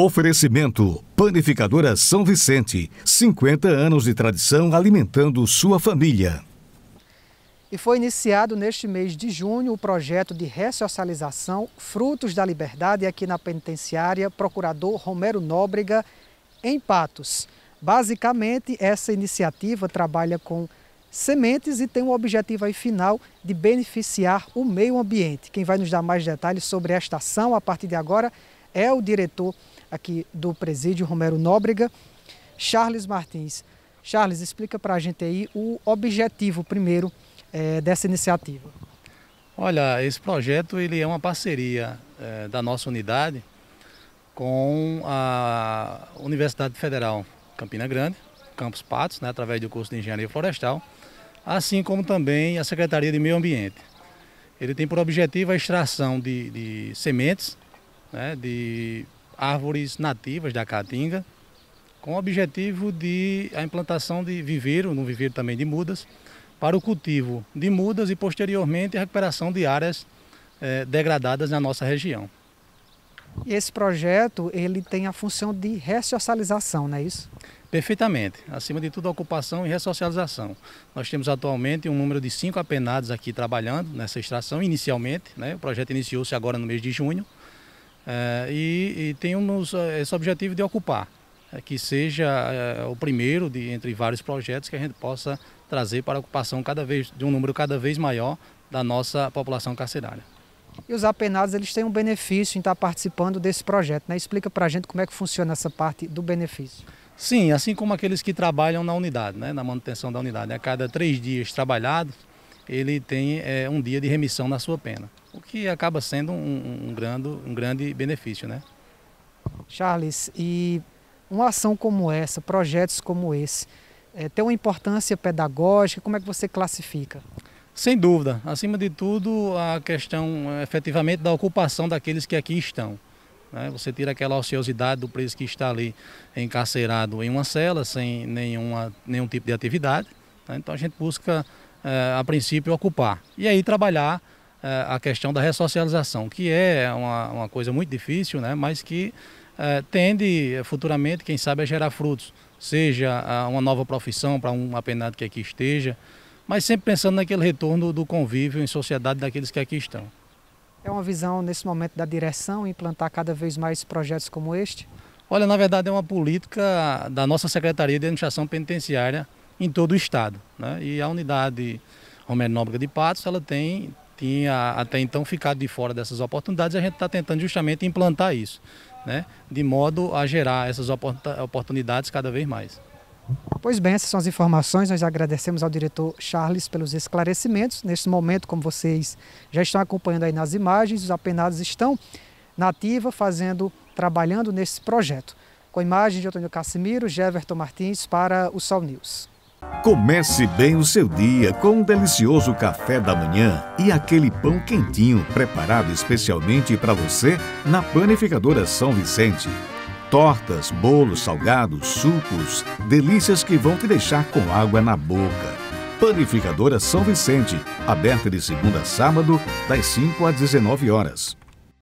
Oferecimento Panificadora São Vicente, 50 anos de tradição alimentando sua família. E foi iniciado neste mês de junho o projeto de ressocialização Frutos da Liberdade aqui na penitenciária Procurador Romero Nóbrega, em Patos. Basicamente, essa iniciativa trabalha com sementes e tem o objetivo aí final de beneficiar o meio ambiente. Quem vai nos dar mais detalhes sobre esta ação a partir de agora é o diretor aqui do presídio, Romero Nóbrega. Charles Martins. Charles, explica para a gente aí o objetivo primeiro é, dessa iniciativa. Olha, esse projeto ele é uma parceria é, da nossa unidade com a Universidade Federal Campina Grande, Campus Patos, né, através do curso de Engenharia Florestal, assim como também a Secretaria de Meio Ambiente. Ele tem por objetivo a extração de, de sementes, né, de árvores nativas da Caatinga, com o objetivo de a implantação de viveiro, no viveiro também de mudas, para o cultivo de mudas e posteriormente a recuperação de áreas eh, degradadas na nossa região. E esse projeto ele tem a função de ressocialização, não é isso? Perfeitamente. Acima de tudo, a ocupação e ressocialização. Nós temos atualmente um número de cinco apenados aqui trabalhando nessa extração inicialmente. Né? O projeto iniciou-se agora no mês de junho. É, e, e temos é, esse objetivo de ocupar, é, que seja o primeiro de, entre vários projetos que a gente possa trazer para a ocupação cada vez, de um número cada vez maior da nossa população carcerária. E os apenados eles têm um benefício em estar participando desse projeto, né? Explica para a gente como é que funciona essa parte do benefício. Sim, assim como aqueles que trabalham na unidade, né? na manutenção da unidade. A cada três dias trabalhados, ele tem é, um dia de remissão na sua pena, o que acaba sendo um, um, grande, um grande benefício. Né? Charles, e uma ação como essa, projetos como esse, é, tem uma importância pedagógica? Como é que você classifica? Sem dúvida. Acima de tudo, a questão efetivamente da ocupação daqueles que aqui estão. Né? Você tira aquela ociosidade do preso que está ali encarcerado em uma cela, sem nenhuma, nenhum tipo de atividade. Né? Então a gente busca eh, a princípio, ocupar. E aí trabalhar eh, a questão da ressocialização, que é uma, uma coisa muito difícil, né? mas que eh, tende futuramente, quem sabe, a gerar frutos, seja ah, uma nova profissão para um apenado que aqui esteja, mas sempre pensando naquele retorno do convívio em sociedade daqueles que aqui estão. É uma visão, nesse momento, da direção implantar cada vez mais projetos como este? Olha, na verdade é uma política da nossa Secretaria de Administração Penitenciária, em todo o estado. Né? E a unidade Romério de Patos, ela tem tinha até então ficado de fora dessas oportunidades e a gente está tentando justamente implantar isso, né? de modo a gerar essas oportunidades cada vez mais. Pois bem, essas são as informações. Nós agradecemos ao diretor Charles pelos esclarecimentos. Neste momento, como vocês já estão acompanhando aí nas imagens, os apenados estão na ativa, fazendo, trabalhando nesse projeto. Com a imagem de Antônio Casimiro, Jeverton Martins para o Sol News. Comece bem o seu dia com um delicioso café da manhã e aquele pão quentinho preparado especialmente para você na Panificadora São Vicente. Tortas, bolos, salgados, sucos, delícias que vão te deixar com água na boca. Panificadora São Vicente, aberta de segunda a sábado, das 5 às 19 horas.